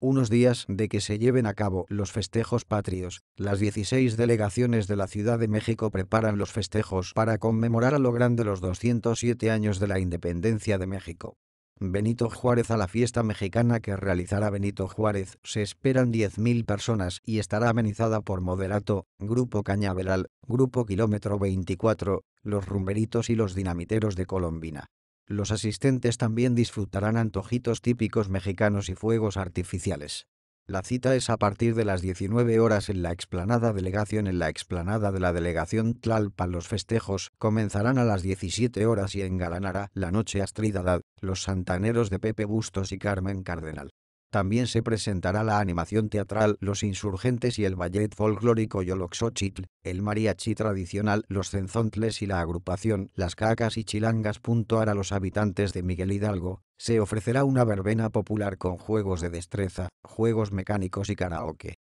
unos días de que se lleven a cabo los festejos patrios, las 16 delegaciones de la Ciudad de México preparan los festejos para conmemorar a lo grande los 207 años de la independencia de México. Benito Juárez a la fiesta mexicana que realizará Benito Juárez se esperan 10.000 personas y estará amenizada por Moderato, Grupo Cañaveral, Grupo Kilómetro 24, Los Rumberitos y Los Dinamiteros de Colombina. Los asistentes también disfrutarán antojitos típicos mexicanos y fuegos artificiales. La cita es a partir de las 19 horas en la explanada delegación. En la explanada de la delegación Tlalpan los festejos comenzarán a las 17 horas y engalanará la noche astridad los santaneros de Pepe Bustos y Carmen Cardenal. También se presentará la animación teatral Los Insurgentes y el ballet folclórico Yoloxochitl, el mariachi tradicional Los Cenzontles y la agrupación Las Cacas y Chilangas. A los habitantes de Miguel Hidalgo, se ofrecerá una verbena popular con juegos de destreza, juegos mecánicos y karaoke.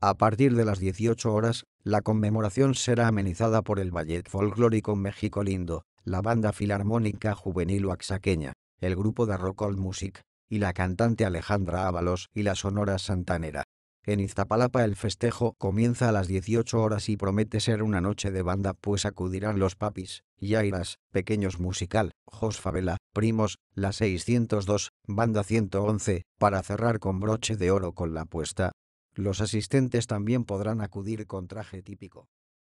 A partir de las 18 horas, la conmemoración será amenizada por el Ballet Folclórico México Lindo, la Banda Filarmónica Juvenil Oaxaqueña, el Grupo de Rock All Music, y la cantante Alejandra Ábalos y la Sonora Santanera. En Iztapalapa el festejo comienza a las 18 horas y promete ser una noche de banda pues acudirán los papis, Yairas, Pequeños Musical, Jos Favela, Primos, La 602, Banda 111, para cerrar con broche de oro con la apuesta. Los asistentes también podrán acudir con traje típico.